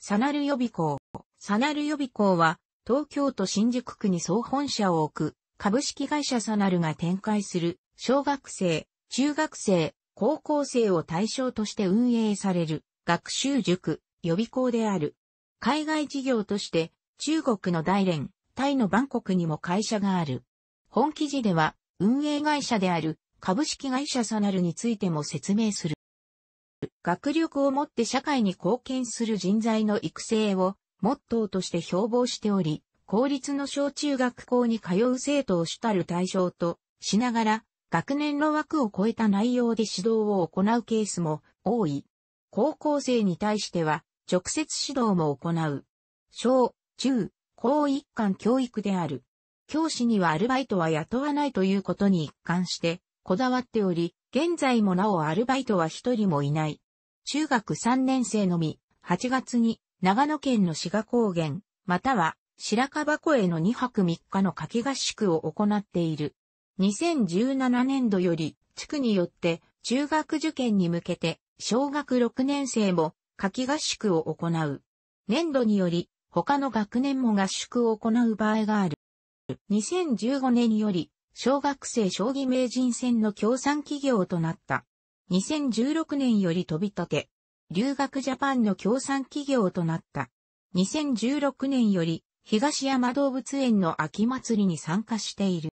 サナル予備校。サナル予備校は、東京都新宿区に総本社を置く、株式会社サナルが展開する、小学生、中学生、高校生を対象として運営される、学習塾、予備校である。海外事業として、中国の大連、タイのバンコクにも会社がある。本記事では、運営会社である、株式会社サナルについても説明する。学力をもって社会に貢献する人材の育成をモットーとして標榜しており、公立の小中学校に通う生徒を主たる対象としながら、学年の枠を超えた内容で指導を行うケースも多い。高校生に対しては、直接指導も行う。小、中、高一貫教育である。教師にはアルバイトは雇わないということに一貫して、こだわっており、現在もなおアルバイトは一人もいない。中学3年生のみ、8月に長野県の志賀高原、または白樺湖への2泊3日の夏季合宿を行っている。2017年度より、地区によって中学受験に向けて、小学6年生も夏季合宿を行う。年度により、他の学年も合宿を行う場合がある。2015年により、小学生将棋名人戦の協賛企業となった。2016年より飛び立て、留学ジャパンの協賛企業となった。2016年より東山動物園の秋祭りに参加している。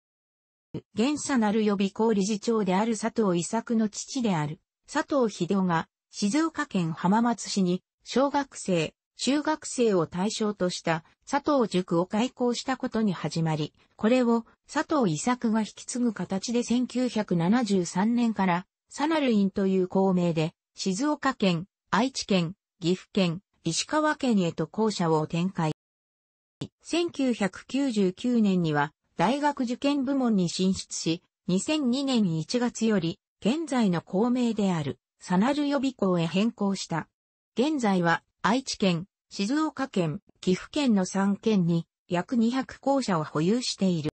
現社なる予備校理事長である佐藤伊作の父である佐藤秀夫が静岡県浜松市に小学生、中学生を対象とした佐藤塾を開校したことに始まり、これを佐藤伊作が引き継ぐ形で1973年からサナルインという校名で、静岡県、愛知県、岐阜県、石川県へと校舎を展開。1999年には大学受験部門に進出し、2002年1月より現在の校名であるサナル予備校へ変更した。現在は愛知県、静岡県、岐阜県の3県に約200校舎を保有している。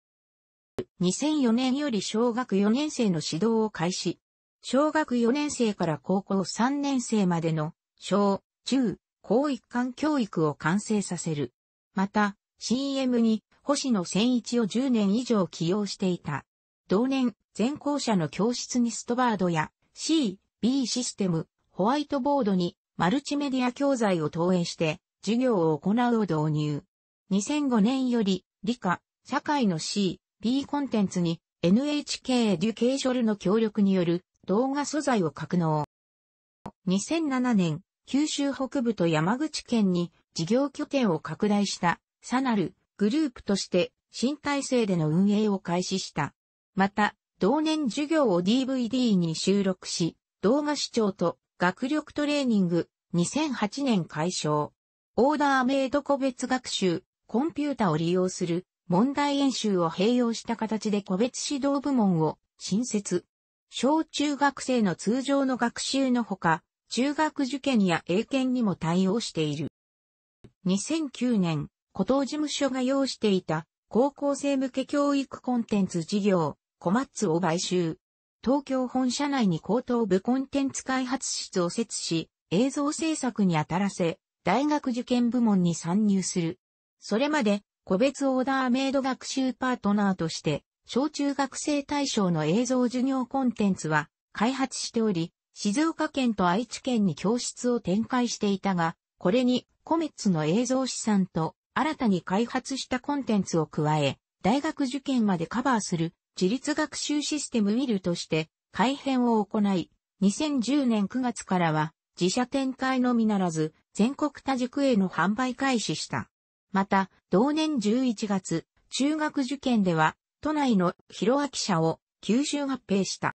2004年より小学4年生の指導を開始、小学4年生から高校3年生までの小、中、高一貫教育を完成させる。また、CM に星野千一を10年以上起用していた。同年、全校舎の教室にストバードや C、B システム、ホワイトボードにマルチメディア教材を投影して授業を行うを導入。2005年より理科、社会の C、B コンテンツに NHK エデュケーショルの協力による動画素材を格納。2007年、九州北部と山口県に事業拠点を拡大したさなるグループとして新体制での運営を開始した。また、同年授業を DVD に収録し、動画視聴と学力トレーニング2008年解消。オーダーメイド個別学習、コンピュータを利用する問題演習を併用した形で個別指導部門を新設。小中学生の通常の学習のほか、中学受験や英検にも対応している。2009年、古東事務所が用していた高校生向け教育コンテンツ事業、コマッツを買収。東京本社内に高等部コンテンツ開発室を設し、映像制作に当たらせ、大学受験部門に参入する。それまで、個別オーダーメイド学習パートナーとして、小中学生対象の映像授業コンテンツは開発しており、静岡県と愛知県に教室を展開していたが、これにコメッツの映像資産と新たに開発したコンテンツを加え、大学受験までカバーする自立学習システムウィルとして改編を行い、2010年9月からは自社展開のみならず全国多塾への販売開始した。また、同年11月、中学受験では都内の広明社を吸収合併した。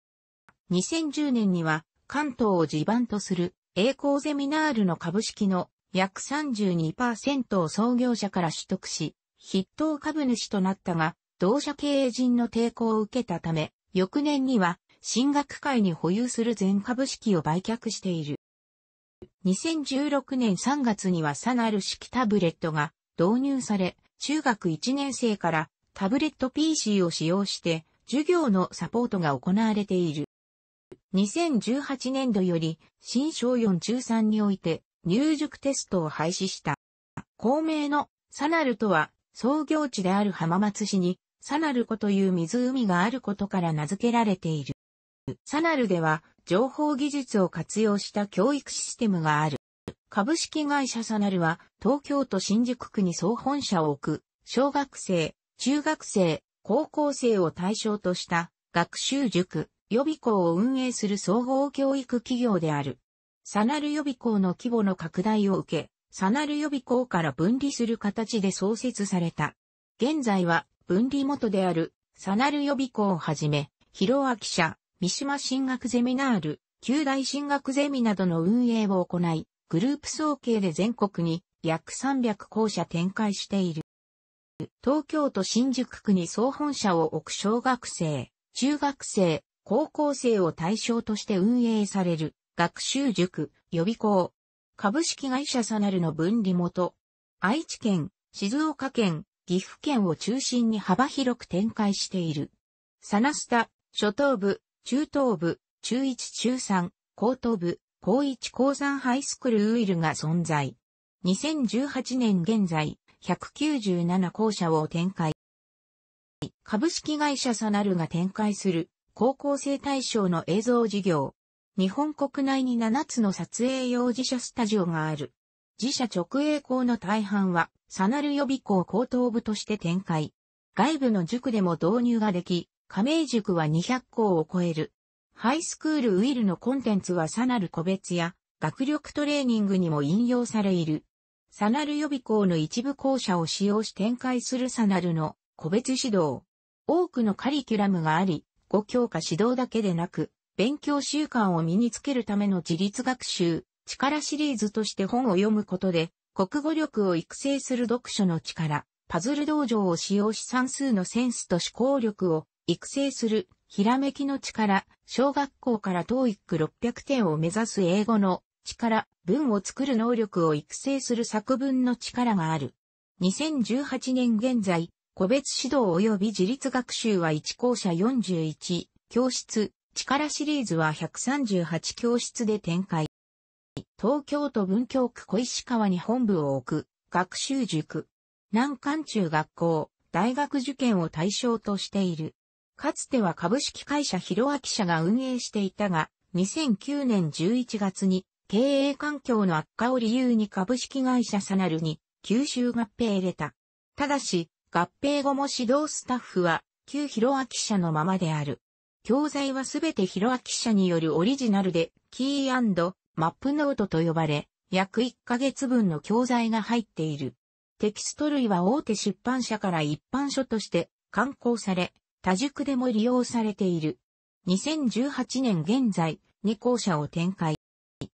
2010年には関東を地盤とする栄光ゼミナールの株式の約32%を創業者から取得し、筆頭株主となったが、同社経営陣の抵抗を受けたため、翌年には、進学会に保有する全株式を売却している。2016年3月にはさなる式タブレットが導入され、中学1年生からタブレット PC を使用して授業のサポートが行われている。2018年度より新小4中3において入塾テストを廃止した。公明のサナルとは創業地である浜松市にサナル湖という湖があることから名付けられている。サナルでは情報技術を活用した教育システムがある。株式会社サナルは東京都新宿区に総本社を置く小学生、中学生、高校生を対象とした学習塾、予備校を運営する総合教育企業である。サナル予備校の規模の拡大を受け、サナル予備校から分離する形で創設された。現在は分離元であるサナル予備校をはじめ、広明社、三島進学ゼミナール、九大進学ゼミなどの運営を行い、グループ総計で全国に約300校舎展開している。東京都新宿区に総本社を置く小学生、中学生、高校生を対象として運営される学習塾、予備校、株式会社サナルの分離元、愛知県、静岡県、岐阜県を中心に幅広く展開している。サナスタ、初等部、中等部、中1中3、高等部、高1高山ハイスクールウイルが存在。2018年現在、197校舎を展開。株式会社サナルが展開する高校生対象の映像事業。日本国内に7つの撮影用自社スタジオがある。自社直営校の大半は、サナル予備校高等部として展開。外部の塾でも導入ができ、加盟塾は200校を超える。ハイスクールウィルのコンテンツはさなる個別や学力トレーニングにも引用されいる。サナル予備校の一部校舎を使用し展開するサナルの個別指導。多くのカリキュラムがあり、5教科指導だけでなく、勉強習慣を身につけるための自立学習、力シリーズとして本を読むことで、国語力を育成する読書の力、パズル道場を使用し算数のセンスと思考力を育成する、ひらめきの力、小学校から TOEIC600 点を目指す英語の力、文を作る能力を育成する作文の力がある。2018年現在、個別指導及び自立学習は1校舎41、教室、力シリーズは138教室で展開。東京都文京区小石川に本部を置く、学習塾。南関中学校、大学受験を対象としている。かつては株式会社広明社が運営していたが、2009年11月に経営環境の悪化を理由に株式会社サナルに吸収合併入れた。ただし、合併後も指導スタッフは旧広明社のままである。教材はすべて広明社によるオリジナルで、キーマップノートと呼ばれ、約1ヶ月分の教材が入っている。テキスト類は大手出版社から一般書として刊行され、多塾でも利用されている。2018年現在、2校舎を展開。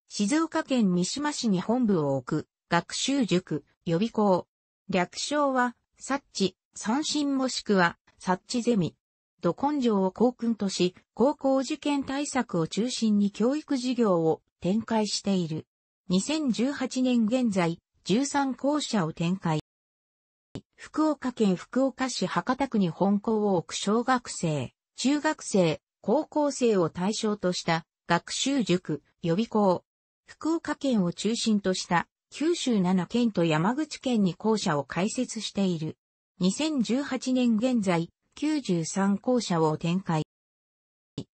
静岡県三島市に本部を置く、学習塾、予備校。略称は、サッチ、三振もしくは、サッチゼミ。ど根性を校訓とし、高校受験対策を中心に教育事業を展開している。2018年現在、13校舎を展開。福岡県福岡市博多区に本校を置く小学生、中学生、高校生を対象とした学習塾、予備校、福岡県を中心とした九州7県と山口県に校舎を開設している。2018年現在、93校舎を展開。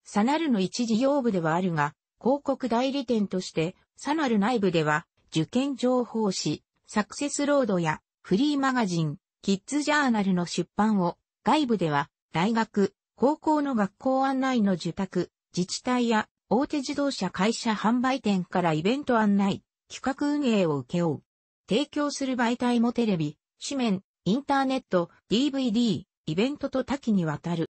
サナルの一事業部ではあるが、広告代理店として、サナル内部では、受験情報誌、サクセスロードや、フリーマガジン、キッズジャーナルの出版を、外部では、大学、高校の学校案内の受託、自治体や大手自動車会社販売店からイベント案内、企画運営を請け負う。提供する媒体もテレビ、紙面、インターネット、DVD、イベントと多岐にわたる。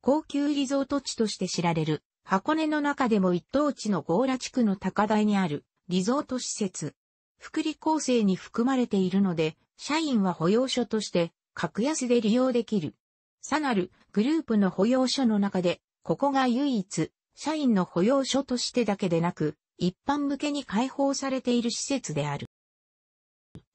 高級リゾート地として知られる、箱根の中でも一等地の強羅地区の高台にある、リゾート施設。福利構成に含まれているので、社員は保養所として、格安で利用できる。さなる、グループの保養所の中で、ここが唯一、社員の保養所としてだけでなく、一般向けに開放されている施設である。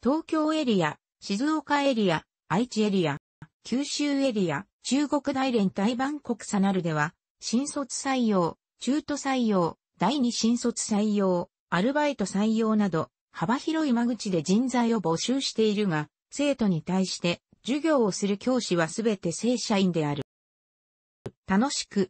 東京エリア、静岡エリア、愛知エリア、九州エリア、中国大連大万国サナルでは、新卒採用、中途採用、第二新卒採用、アルバイト採用など、幅広い間口で人材を募集しているが、生徒に対して授業をする教師はすべて正社員である。楽しく、